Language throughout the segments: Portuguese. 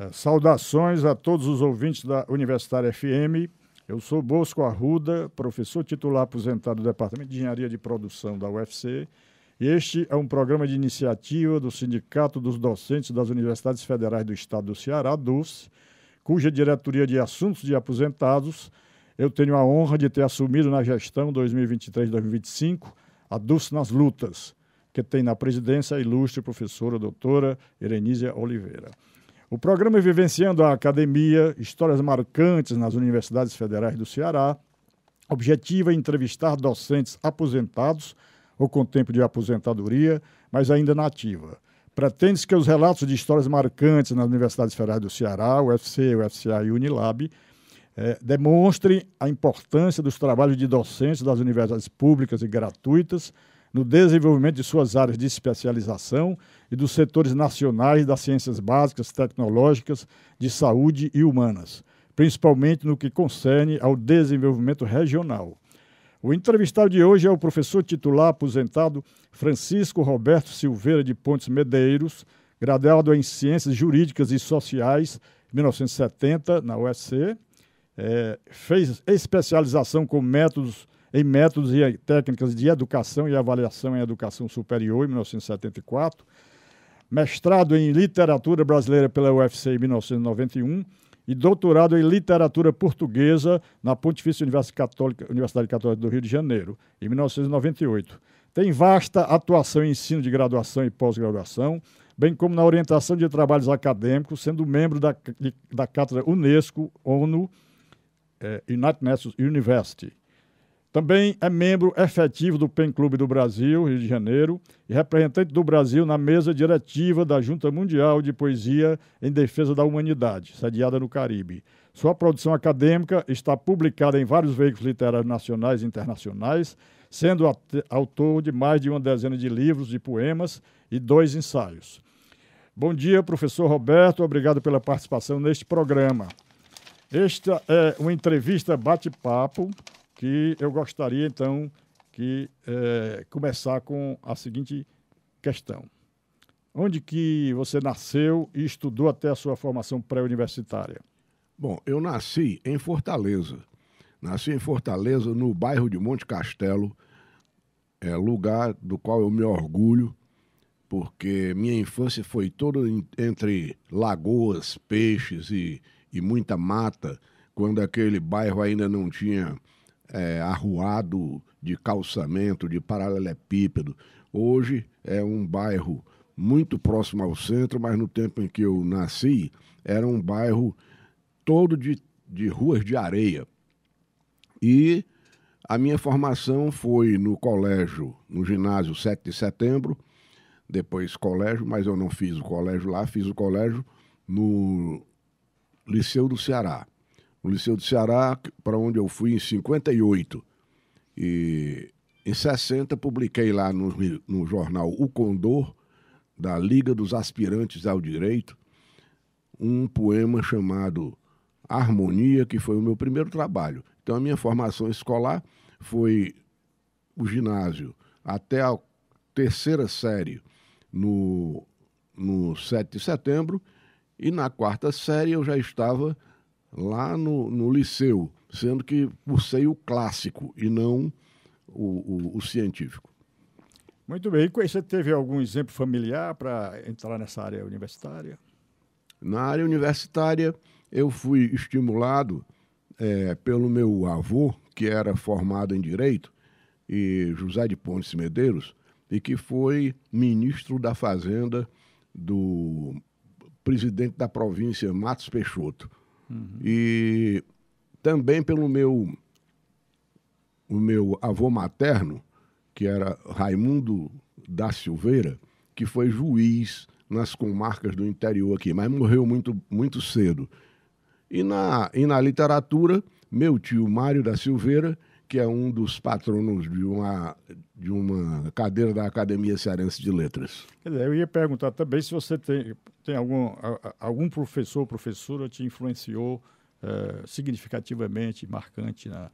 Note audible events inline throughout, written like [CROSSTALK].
É, saudações a todos os ouvintes da Universitária FM. Eu sou Bosco Arruda, professor titular aposentado do Departamento de Engenharia de Produção da UFC. este é um programa de iniciativa do Sindicato dos Docentes das Universidades Federais do Estado do Ceará, DUS, cuja diretoria de assuntos de aposentados eu tenho a honra de ter assumido na gestão 2023-2025 a DUS nas lutas, que tem na presidência a ilustre professora doutora Erenísia Oliveira. O programa é Vivenciando a Academia, Histórias Marcantes nas Universidades Federais do Ceará, objetiva é entrevistar docentes aposentados ou com tempo de aposentadoria, mas ainda na ativa. Pretende-se que os relatos de histórias marcantes nas Universidades Federais do Ceará, UFC, UFCA e Unilab, é, demonstrem a importância dos trabalhos de docentes das universidades públicas e gratuitas no desenvolvimento de suas áreas de especialização e dos setores nacionais das ciências básicas, tecnológicas, de saúde e humanas, principalmente no que concerne ao desenvolvimento regional. O entrevistado de hoje é o professor titular aposentado Francisco Roberto Silveira de Pontes Medeiros, graduado em Ciências Jurídicas e Sociais, 1970, na USC. É, eh, fez especialização com métodos em métodos e técnicas de educação e avaliação em educação superior, em 1974, mestrado em literatura brasileira pela UFC em 1991 e doutorado em literatura portuguesa na Pontifícia Universidade Católica, Universidade Católica do Rio de Janeiro, em 1998. Tem vasta atuação em ensino de graduação e pós-graduação, bem como na orientação de trabalhos acadêmicos, sendo membro da, da cátedra Unesco, ONU, eh, United Nations University. Também é membro efetivo do PEN Clube do Brasil, Rio de Janeiro, e representante do Brasil na mesa diretiva da Junta Mundial de Poesia em Defesa da Humanidade, sediada no Caribe. Sua produção acadêmica está publicada em vários veículos literários nacionais e internacionais, sendo autor de mais de uma dezena de livros de poemas e dois ensaios. Bom dia, professor Roberto, obrigado pela participação neste programa. Esta é uma entrevista bate-papo que eu gostaria, então, que é, começar com a seguinte questão. Onde que você nasceu e estudou até a sua formação pré-universitária? Bom, eu nasci em Fortaleza. Nasci em Fortaleza, no bairro de Monte Castelo, é, lugar do qual eu me orgulho, porque minha infância foi toda entre lagoas, peixes e, e muita mata, quando aquele bairro ainda não tinha é, arruado de calçamento, de paralelepípedo. Hoje é um bairro muito próximo ao centro, mas no tempo em que eu nasci, era um bairro todo de, de ruas de areia. E a minha formação foi no colégio, no ginásio 7 de setembro, depois colégio, mas eu não fiz o colégio lá, fiz o colégio no Liceu do Ceará o Liceu do Ceará, para onde eu fui em 58. E em 60 publiquei lá no, no jornal O Condor, da Liga dos Aspirantes ao Direito, um poema chamado Harmonia, que foi o meu primeiro trabalho. Então a minha formação escolar foi o ginásio até a terceira série no, no 7 de setembro, e na quarta série eu já estava lá no, no liceu, sendo que cursei o clássico e não o, o, o científico. Muito bem. E você teve algum exemplo familiar para entrar nessa área universitária? Na área universitária, eu fui estimulado é, pelo meu avô, que era formado em Direito, e José de Pontes Medeiros, e que foi ministro da Fazenda do presidente da província Matos Peixoto. Uhum. E também pelo meu o meu avô materno, que era Raimundo da Silveira, que foi juiz nas comarcas do interior aqui, mas morreu muito, muito cedo. E na, e na literatura, meu tio Mário da Silveira, que é um dos patronos de uma, de uma cadeira da Academia Cearense de Letras. Eu ia perguntar também se você tem, tem algum, algum professor ou professora te influenciou é, significativamente, marcante na.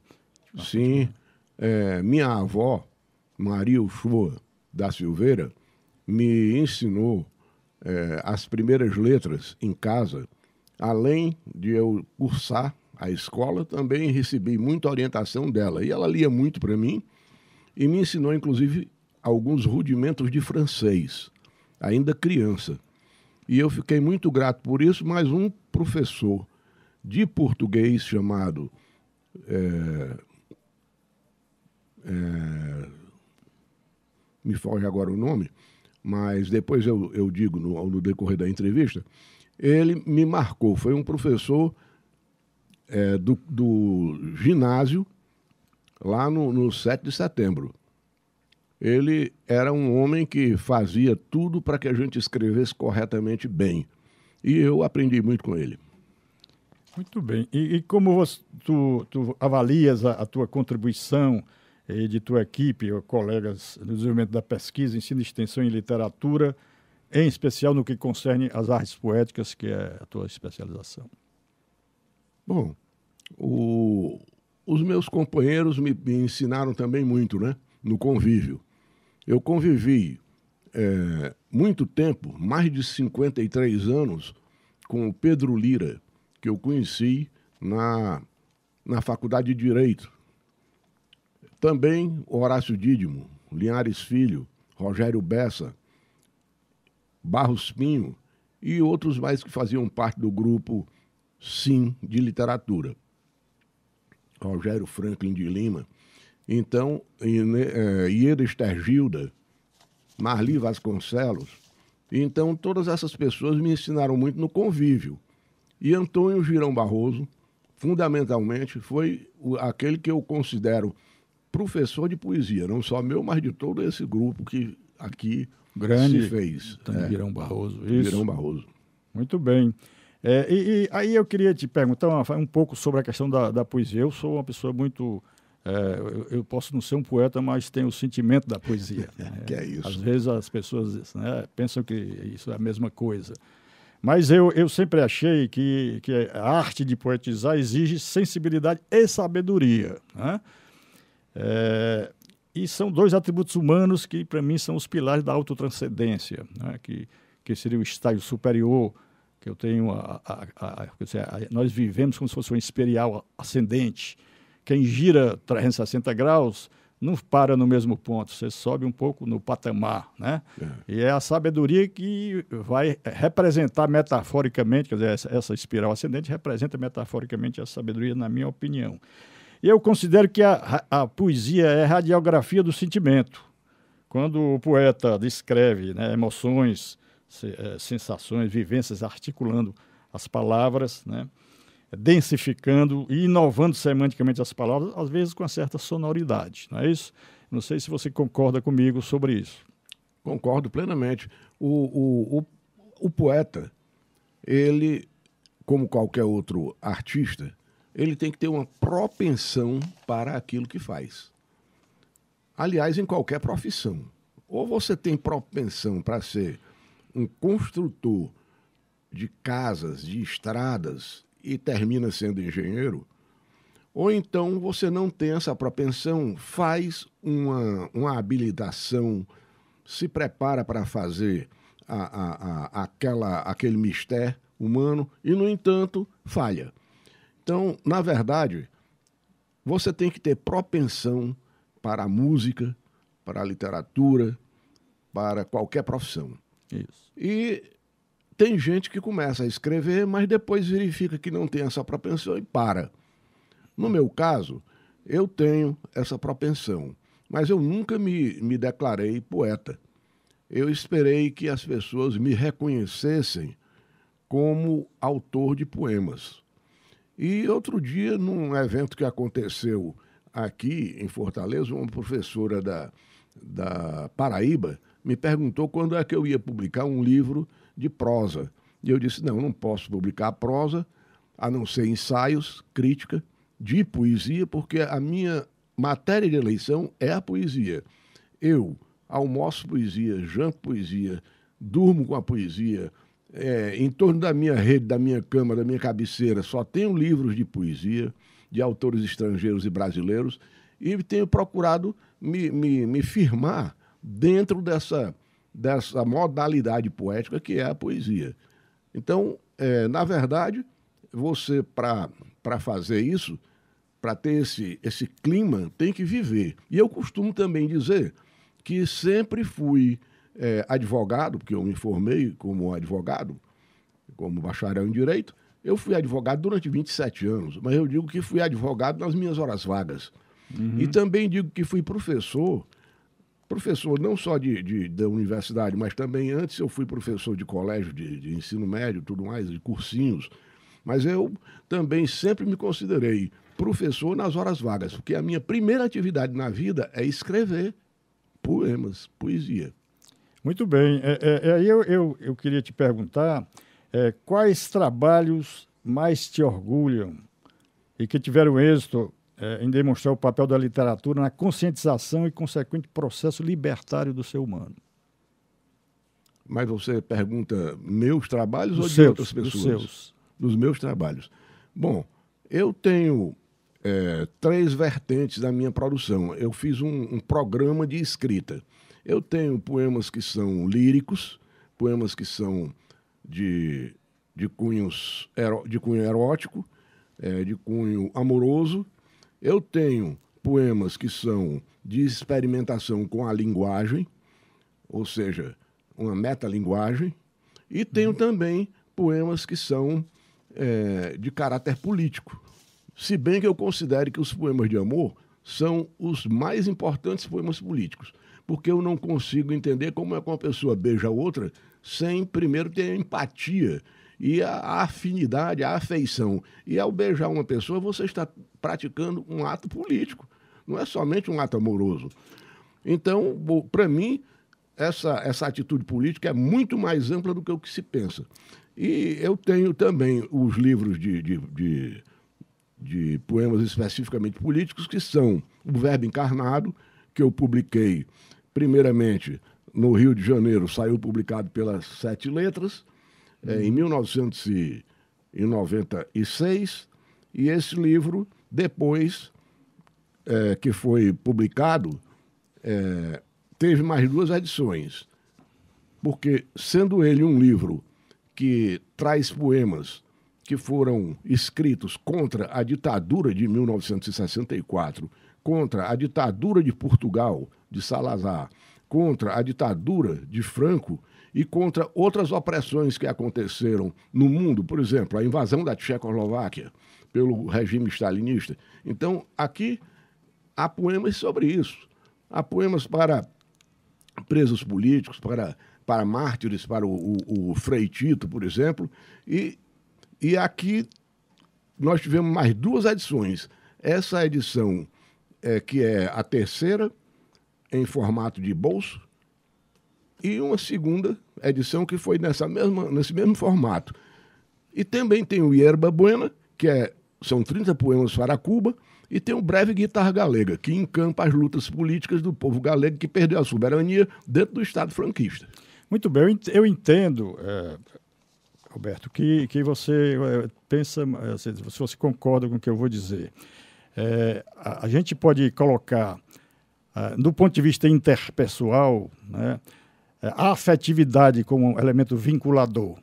Marcante Sim. É, minha avó, Maria Uchoa da Silveira, me ensinou é, as primeiras letras em casa. Além de eu cursar a escola, também recebi muita orientação dela. E ela lia muito para mim e me ensinou, inclusive, alguns rudimentos de francês, ainda criança. E eu fiquei muito grato por isso, mas um professor de português chamado é, é, me foge agora o nome, mas depois eu, eu digo no, no decorrer da entrevista, ele me marcou. Foi um professor é, do, do, ginásio lá no, no 7 de setembro ele era um homem que fazia tudo para que a gente escrevesse corretamente bem. E eu aprendi muito com ele. Muito bem. E, e como você, tu, tu avalias a, a, tua contribuição e eh, de tua equipe, colegas no desenvolvimento da pesquisa, ensino, extensão e literatura, em especial no que concerne às artes poéticas, que é a tua especialização? Bom, o, os meus companheiros me, me ensinaram também muito, né? no convívio. Eu convivi é, muito tempo, mais de 53 anos, com o Pedro Lira, que eu conheci na, na Faculdade de Direito. Também Horácio Dídimo, Linhares Filho, Rogério Bessa, Barros Pinho e outros mais que faziam parte do grupo Sim de Literatura. Rogério Franklin de Lima. Então, eh, Ieda Estergilda, Marli Vasconcelos. Então, todas essas pessoas me ensinaram muito no convívio. E Antônio Girão Barroso, fundamentalmente, foi aquele que eu considero professor de poesia, não só meu, mas de todo esse grupo que aqui Grande, se fez. Grande, é. Girão Barroso. Isso. Girão Barroso. Muito bem. É, e, e, aí eu queria te perguntar um pouco sobre a questão da, da poesia. Eu sou uma pessoa muito é, eu, eu, posso não ser um poeta, mas tenho o sentimento da poesia. [LAUGHS] É, né? que é isso. Às vezes as pessoas né, pensam que isso é a mesma coisa. Mas eu, eu sempre achei que, que a arte de poetizar exige sensibilidade e sabedoria. Né? É, e são dois atributos humanos que, para mim, são os pilares da autotranscendência, né? que, que seria o estágio superior que eu tenho. A, a, a, a nós vivemos como se fosse um imperial ascendente quem gira 360 graus não para no mesmo ponto, você sobe um pouco no patamar, né? É. E é a sabedoria que vai representar metaforicamente, quer dizer, essa, essa, espiral ascendente representa metaforicamente a sabedoria, na minha opinião. E Eu considero que a, a poesia é radiografia do sentimento. Quando o poeta descreve né, emoções, eh, sensações, vivências, articulando as palavras, né? densificando e inovando semanticamente as palavras, às vezes com uma certa sonoridade, não é isso? Não sei se você concorda comigo sobre isso. Concordo plenamente. O, o, o, o poeta, ele, como qualquer outro artista, ele tem que ter uma propensão para aquilo que faz. Aliás, em qualquer profissão. Ou você tem propensão para ser um construtor de casas, de estradas, e termina sendo engenheiro, ou então você não tem essa propensão, faz uma, uma habilitação, se prepara para fazer a, a, a, aquela, aquele mistério humano e, no entanto, falha. Então, na verdade, você tem que ter propensão para a música, para a literatura, para qualquer profissão. Isso. E tem gente que começa a escrever, mas depois verifica que não tem essa propensão e para. No meu caso, eu tenho essa propensão, mas eu nunca me, me declarei poeta. Eu esperei que as pessoas me reconhecessem como autor de poemas. E outro dia, num evento que aconteceu aqui em Fortaleza, uma professora da, da Paraíba me perguntou quando é que eu ia publicar um livro de prosa. E eu disse: não, não posso publicar prosa, a não ser ensaios, crítica, de poesia, porque a minha matéria de eleição é a poesia. Eu almoço poesia, janto poesia, durmo com a poesia. É, em torno da minha rede, da minha cama, da minha cabeceira, só tenho livros de poesia de autores estrangeiros e brasileiros e tenho procurado me, me, me firmar dentro dessa dessa modalidade poética que é a poesia. Então, é, na verdade, você, para fazer isso, para ter esse, esse clima, tem que viver. E eu costumo também dizer que sempre fui é, advogado, porque eu me formei como advogado, como bacharel em direito, eu fui advogado durante 27 anos, mas eu digo que fui advogado nas minhas horas vagas. Uhum. E também digo que fui professor professor não só de, de, da universidade, mas também antes eu fui professor de colégio, de, de ensino médio, tudo mais, de cursinhos. Mas eu também sempre me considerei professor nas horas vagas, porque a minha primeira atividade na vida é escrever poemas, poesia. Muito bem. É, é, é eu, eu, eu queria te perguntar é, quais trabalhos mais te orgulham e que tiveram êxito é, em demonstrar o papel da literatura na conscientização e consequente processo libertário do ser humano. Mas você pergunta meus trabalhos dos ou seus, de outras pessoas? Dos seus. Dos meus trabalhos. Bom, eu tenho é, três vertentes da minha produção. Eu fiz um, um, programa de escrita. Eu tenho poemas que são líricos, poemas que são de, de, cunhos, de cunho erótico, é, de cunho amoroso eu tenho poemas que são de experimentação com a linguagem, ou seja, uma metalinguagem, e tenho uhum. também poemas que são é, de caráter político. Se bem que eu considere que os poemas de amor são os mais importantes poemas políticos, porque eu não consigo entender como é que uma pessoa beija a outra sem primeiro ter empatia e a, afinidade, a afeição. E ao beijar uma pessoa, você está praticando um ato político, não é somente um ato amoroso. Então, para mim, essa, essa atitude política é muito mais ampla do que o que se pensa. E eu tenho também os livros de, de, de, de poemas especificamente políticos, que são O Verbo Encarnado, que eu publiquei primeiramente no Rio de Janeiro, saiu publicado pelas Sete Letras, é, em 1996, e esse livro, depois é, que foi publicado, é, teve mais duas edições. Porque, sendo ele um livro que traz poemas que foram escritos contra a ditadura de 1964, contra a ditadura de Portugal, de Salazar, contra a ditadura de Franco, e contra outras opressões que aconteceram no mundo, por exemplo, a invasão da Tchecoslováquia pelo regime stalinista. Então, aqui há poemas sobre isso. Há poemas para presos políticos, para, para mártires, para o, o, o Freitito, por exemplo. E, e aqui nós tivemos mais duas edições. Essa edição, é, que é a terceira, em formato de bolso, e uma segunda edição que foi nessa mesma, nesse mesmo formato. E também tem o Hierba Buena, que é, são 30 poemas para Cuba, e tem o Breve Guitarra Galega, que encampa as lutas políticas do povo galego que perdeu a soberania dentro do Estado franquista. Muito bem, eu entendo, é, Roberto, que, que você é, pensa, assim, se você concorda com o que eu vou dizer. É, a, a, gente pode colocar, é, do ponto de vista interpessoal, né, é, a afetividade como elemento vinculador.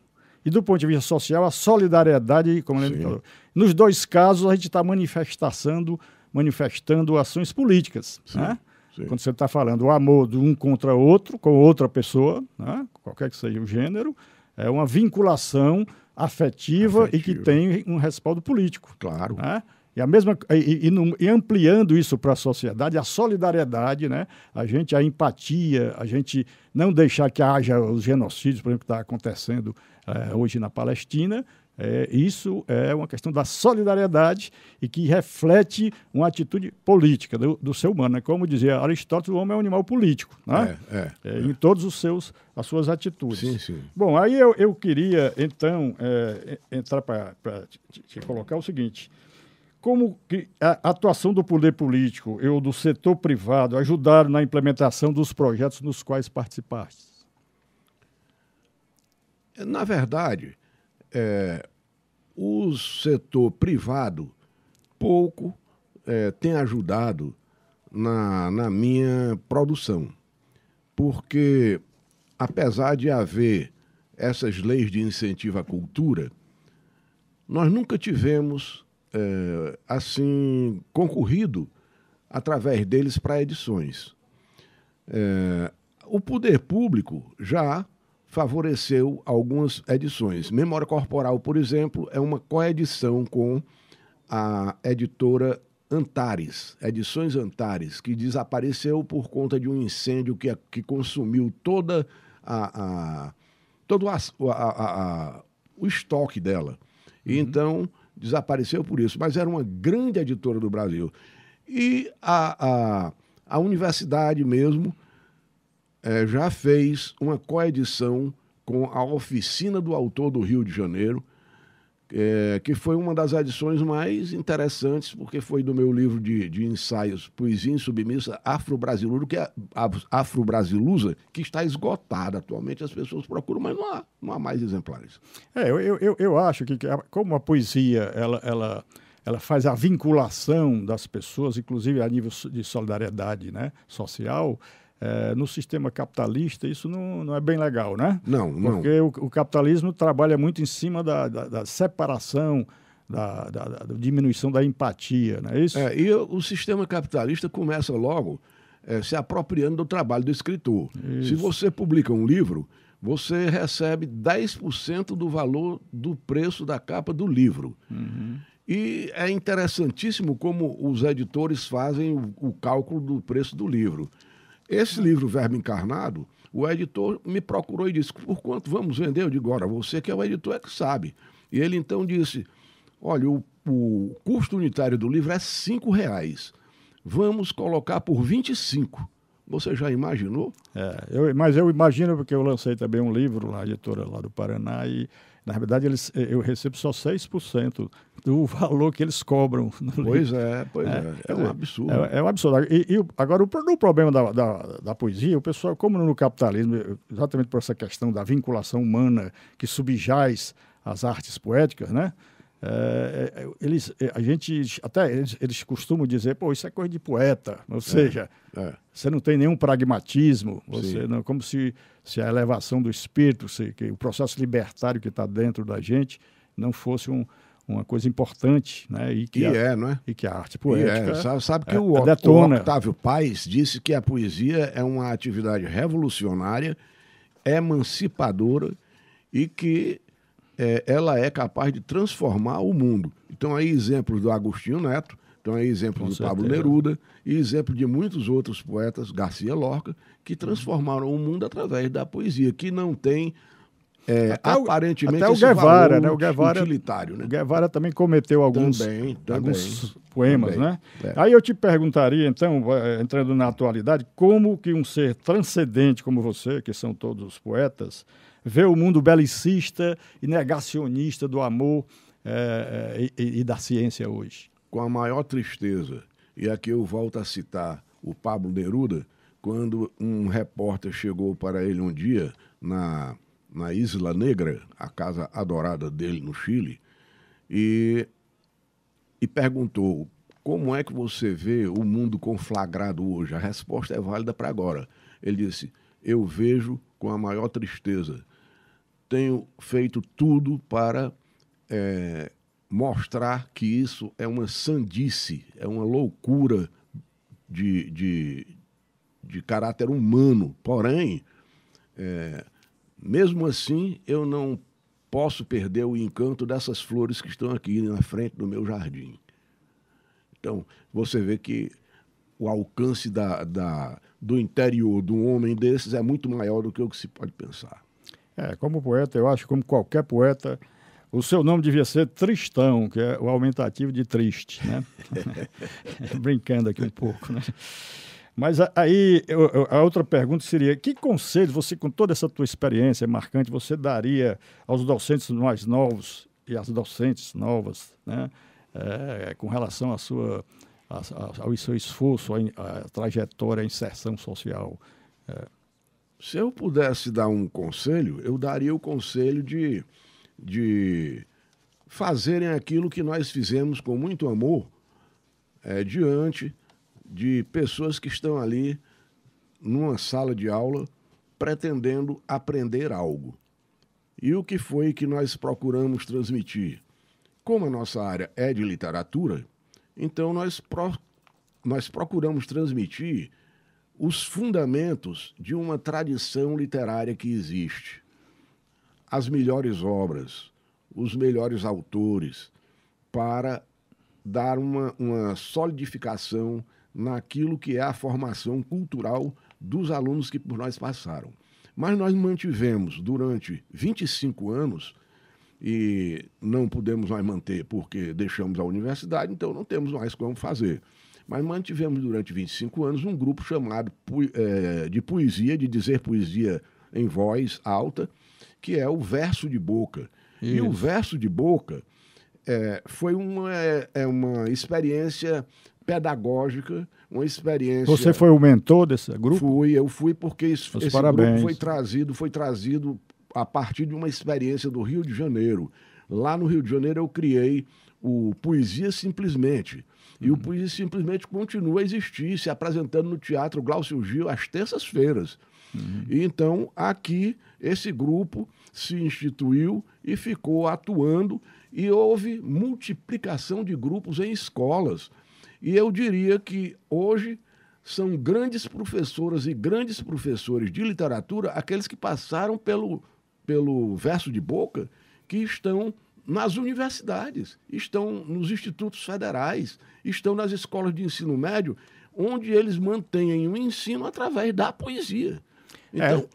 E do ponto de vista social, a solidariedade como elemento vinculador. Nos dois casos, a gente está manifestando, manifestando ações políticas. Sim. Né? Sim. Quando você está falando o amor de um contra outro, com outra pessoa, né? qualquer que seja o gênero, é uma vinculação afetiva, afetiva. e que tem um respaldo político. Claro. Né? E, a mesma, e, e, ampliando isso para a sociedade, a solidariedade, né? a gente, a empatia, a gente não deixar que haja os genocídios, por exemplo, que está acontecendo é, hoje na Palestina, é, isso é uma questão da solidariedade e que reflete uma atitude política do, do ser humano. Né? Como dizia Aristóteles, o homem é um animal político, né? é, é, é, é. em todos os seus, as suas atitudes. Sim, sim. Bom, aí eu, eu queria, então, eh, entrar para te, te, colocar o seguinte como que a atuação do poder político ou do setor privado ajudaram na implementação dos projetos nos quais participaste? Na verdade, é, o setor privado pouco é, tem ajudado na, na minha produção, porque apesar de haver essas leis de incentivo à cultura, nós nunca tivemos é, assim concorrido através deles para edições. É, o poder público já favoreceu algumas edições. Memória Corporal, por exemplo, é uma coedição com a editora Antares, Edições Antares, que desapareceu por conta de um incêndio que, que consumiu toda a, a todo a, a, a, o estoque dela. Uhum. Então, desapareceu por isso, mas era uma grande editora do Brasil. E a, a, a universidade mesmo é, já fez uma coedição com a Oficina do Autor do Rio de Janeiro, é, que foi uma das adições mais interessantes, porque foi do meu livro de, de ensaios Poesia Insubmissa Afro-Brasilusa, que, é Afro que está esgotada atualmente, as pessoas procuram, mas não há, não há mais exemplares. É, eu, eu, eu acho que, como a poesia, ela... ela ela faz a vinculação das pessoas, inclusive a nível de solidariedade né, social, é, no sistema capitalista, isso não, não é bem legal, né? Não, não. Porque o, o capitalismo trabalha muito em cima da, da, da separação, da, da, diminuição da empatia, não é isso? É, e o, o sistema capitalista começa logo é, se apropriando do trabalho do escritor. Isso. Se você publica um livro, você recebe 10% do valor do preço da capa do livro. Uhum. E é interessantíssimo como os editores fazem o, o cálculo do preço do livro. Esse livro, Verbo Encarnado, o editor me procurou e disse: Por quanto vamos vender? Eu digo: agora você que é o editor é que sabe. E ele então disse: Olha, o, o custo unitário do livro é cinco reais. Vamos colocar por 25. Você já imaginou? É, eu, mas eu imagino porque eu lancei também um livro na editora lá do Paraná e na verdade, eles, eh, eu recebo só 6% do [LAUGHS] valor que eles cobram. pois livro. é, pois é. É, é um absurdo. É, é um absurdo. E, e agora, o, problema da, da, da, poesia, o pessoal, como no capitalismo, exatamente por essa questão da vinculação humana que subjaz às artes poéticas, né? É, é, é, eles, é, a gente até eles, eles, costumam dizer, pô, isso é coisa de poeta, ou seja, é, é. você não tem nenhum pragmatismo, você Sim. não, como se, se a elevação do espírito, se, que o processo libertário que está dentro da gente não fosse um, uma coisa importante, né? E que e a, é, não é? E que a arte poética. É. Sabe, sabe, que é, o, detona. o Octávio Paz disse que a poesia é uma atividade revolucionária, emancipadora e que é, ela é capaz de transformar o mundo. Então, aí, exemplos do Agostinho Neto, então, é exemplo do certeza. Pablo Neruda e exemplo de muitos outros poetas, Garcia Lorca, que transformaram o mundo através da poesia, que não tem é, até aparentemente até o Guevara, né? O Guevara, utilitário, né? O Guevara também cometeu alguns, também, também, alguns poemas, também, né? É. Aí eu te perguntaria, então, eh, entrando na atualidade, como que um ser transcendente como você, que são todos os poetas, vê o mundo belicista e negacionista do amor é, é, e, e da ciência hoje. Com a maior tristeza, e aqui eu volto a citar o Pablo Neruda, quando um repórter chegou para ele um dia na, na Isla Negra, a casa adorada dele no Chile, e, e perguntou como é que você vê o mundo conflagrado hoje? A resposta é válida para agora. Ele disse: Eu vejo com a maior tristeza tenho feito tudo para é, mostrar que isso é uma sandice, é uma loucura de, de, de caráter humano. Porém, é, mesmo assim, eu não posso perder o encanto dessas flores que estão aqui na frente do meu jardim. Então, você vê que o alcance da, da, do interior de um homem desses é muito maior do que o que se pode pensar. É, como poeta, eu acho, como qualquer poeta, o seu nome devia ser Tristão, que é o aumentativo de triste, né? [LAUGHS] Brincando aqui um pouco, né? Mas aí a outra pergunta seria: que conselho você, com toda essa tua experiência marcante, você daria aos docentes mais novos e às docentes novas, né? É, com relação à sua, à, ao seu esforço, à, à trajetória, à inserção social? É. Se eu pudesse dar um conselho, eu daria o conselho de, de fazerem aquilo que nós fizemos com muito amor é, diante de pessoas que estão ali numa sala de aula pretendendo aprender algo. E o que foi que nós procuramos transmitir? Como a nossa área é de literatura, então nós, pro, nós procuramos transmitir os fundamentos de uma tradição literária que existe. As melhores obras, os melhores autores, para dar uma, uma solidificação naquilo que é a formação cultural dos alunos que por nós passaram. Mas nós mantivemos durante 25 anos e não pudemos mais manter porque deixamos a universidade, então não temos mais como fazer. Mas mantivemos durante 25 anos um grupo chamado é, de poesia, de dizer poesia em voz alta, que é o verso de boca. Isso. E o verso de boca é, foi uma, é, é, uma experiência pedagógica, uma experiência. Você foi o mentor desse grupo? Fui, eu fui porque isso, esse parabéns. grupo foi trazido, foi trazido a partir de uma experiência do Rio de Janeiro. Lá no Rio de Janeiro eu criei o Poesia Simplesmente, e o poesia simplesmente continua a existir, se apresentando no Teatro Glaucio Gil às terças-feiras. Uhum. Então, aqui, esse grupo se instituiu e ficou atuando, e houve multiplicação de grupos em escolas. E eu diria que hoje são grandes professoras e grandes professores de literatura aqueles que passaram pelo, pelo verso de boca que estão nas universidades, estão nos institutos federais, estão nas escolas de ensino médio, onde eles mantêm o ensino através da poesia. É. Então,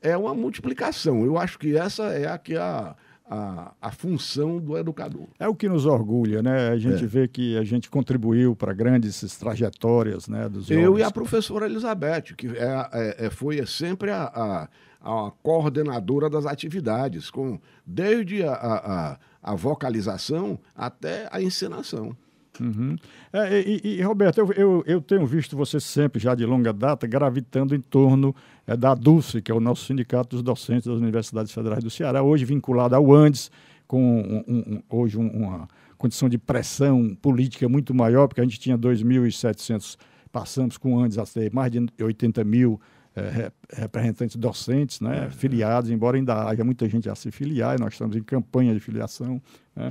é, é uma multiplicação. Eu acho que essa é a que é a, a, a, função do educador. É o que nos orgulha, né? A gente é. vê que a gente contribuiu para grandes trajetórias né, dos Eu jovens. e a professora Elizabeth, que é, é, é foi sempre a, a, a coordenadora das atividades, com desde a, a, a vocalização até a encenação. Uhum. É, e, e, Roberto, eu, eu, eu, tenho visto você sempre, já de longa data, gravitando em torno é, da Dulce, que é o nosso sindicato dos docentes das Universidades Federais do Ceará, hoje vinculado ao ANDES, com um, um, hoje um, uma condição de pressão política muito maior, porque a gente tinha 2.700, passamos com o ANDES a ser mais de 80 mil é, representantes docentes, né, é, é. filiados, embora ainda haja muita gente a se filiar, nós estamos em campanha de filiação. Né.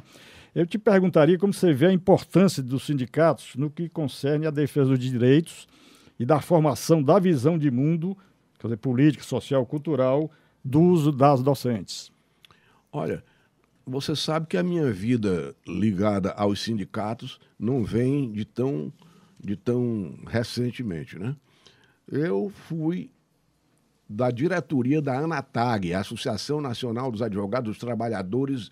Eu te perguntaria como você vê a importância dos sindicatos no que concerne à defesa dos direitos e da formação da visão de mundo, quer dizer, política, social, cultural, do uso das docentes. Olha, você sabe que a minha vida ligada aos sindicatos não vem de tão, de tão recentemente, né? Eu fui da diretoria da ANATAG, Associação Nacional dos Advogados Trabalhadores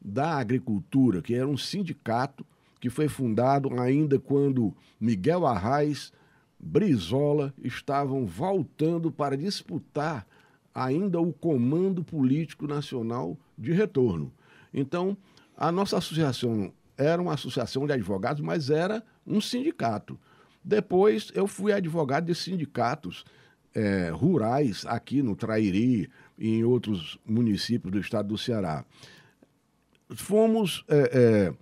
da Agricultura, que era um sindicato que foi fundado ainda quando Miguel Arraes, Brizola estavam voltando para disputar ainda o comando político nacional de retorno. Então, a nossa associação era uma associação de advogados, mas era um sindicato. Depois eu fui advogado de sindicatos é, rurais aqui no Trairi e em outros municípios do estado do Ceará. Fomos é,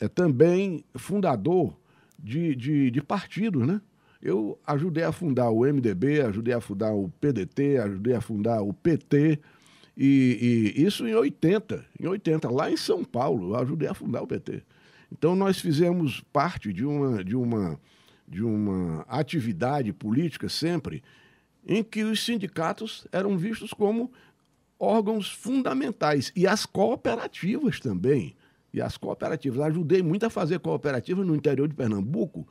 é, é também fundador de, de, de partidos, né? Eu ajudei a fundar o MDB, ajudei a fundar o PDT, ajudei a fundar o PT, e, e, isso em 80, em 80, lá em São Paulo, eu ajudei a fundar o PT. Então nós fizemos parte de uma, de uma, de uma atividade política sempre em que os sindicatos eram vistos como órgãos fundamentais e as cooperativas também. E as cooperativas. Ajudei muito a fazer cooperativas no interior de Pernambuco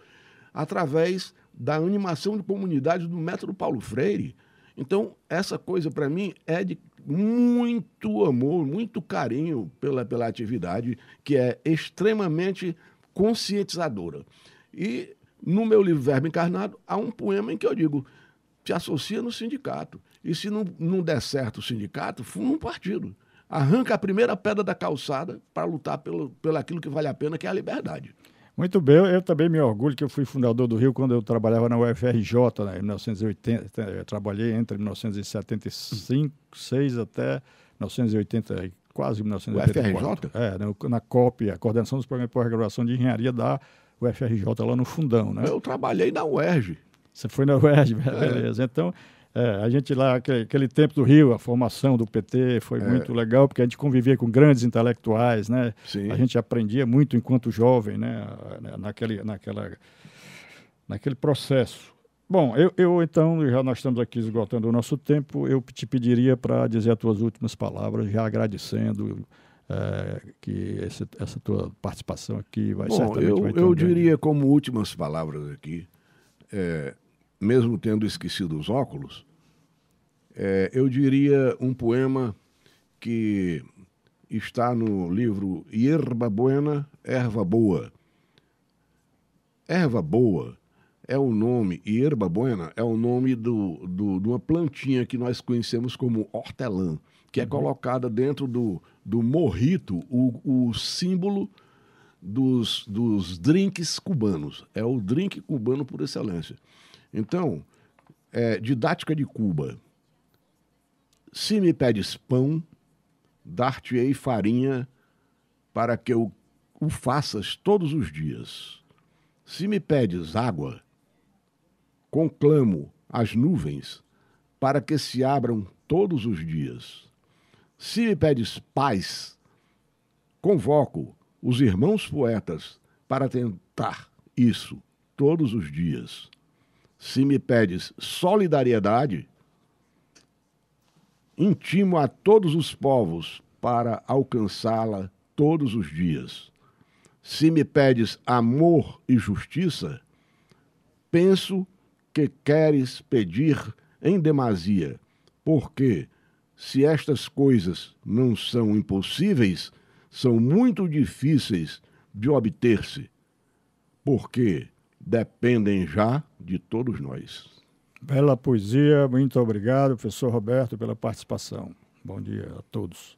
através da animação de comunidades do método Paulo Freire. Então, essa coisa para mim é de muito amor, muito carinho pela, pela atividade, que é extremamente conscientizadora. E no meu livro Verbo Encarnado, há um poema em que eu digo: se associa no sindicato. E se não, não der certo o sindicato, funda um partido. Arranca a primeira pedra da calçada para lutar pelo, pelo aquilo que vale a pena, que é a liberdade. Muito bem, eu também me orgulho que eu fui fundador do Rio quando eu trabalhava na UFRJ, né, em 1980, eu eh, trabalhei entre 1975, 6 até 1980, quase 1984. UFRJ? É, né, na COP, a Coordenação dos Programas de Pós-Graduação de Engenharia da UFRJ, lá no fundão, né? Eu trabalhei na UERJ. Você foi na [LAUGHS] UERJ, é. beleza. É. Então, é, a gente lá, aquele, aquele, tempo do Rio, a formação do PT foi é. muito legal, porque a gente convivia com grandes intelectuais, né? Sim. A gente aprendia muito enquanto jovem, né? Naquele, naquela, naquele processo. Bom, eu, eu então, já nós estamos aqui esgotando o nosso tempo, eu te pediria para dizer as tuas últimas palavras, já agradecendo é, que esse, essa tua participação aqui vai Bom, certamente eu, vai eu diria como últimas palavras aqui, é, mesmo tendo esquecido os óculos, é, eu diria um poema que está no livro Hierba Buena, Erva Boa. Erva Boa é o nome, e erva buena é o nome do, do, de uma plantinha que nós conhecemos como hortelã, que é uhum. colocada dentro do, do morrito, o, o símbolo dos, dos drinks cubanos. É o drink cubano por excelência. Então, é, didática de Cuba. Se me pedes pão, dar-te-ei farinha para que eu o faças todos os dias. Se me pedes água, conclamo as nuvens para que se abram todos os dias. Se me pedes paz, convoco os irmãos poetas para tentar isso todos os dias se me pedes solidariedade, intimo a todos os povos para alcançá-la todos os dias. Se me pedes amor e justiça, penso que queres pedir em demasia, porque se estas coisas não são impossíveis, são muito difíceis de obter-se. Porque dependem já de todos nós. Bela poesia, muito obrigado, professor Roberto, pela participação. Bom dia a todos.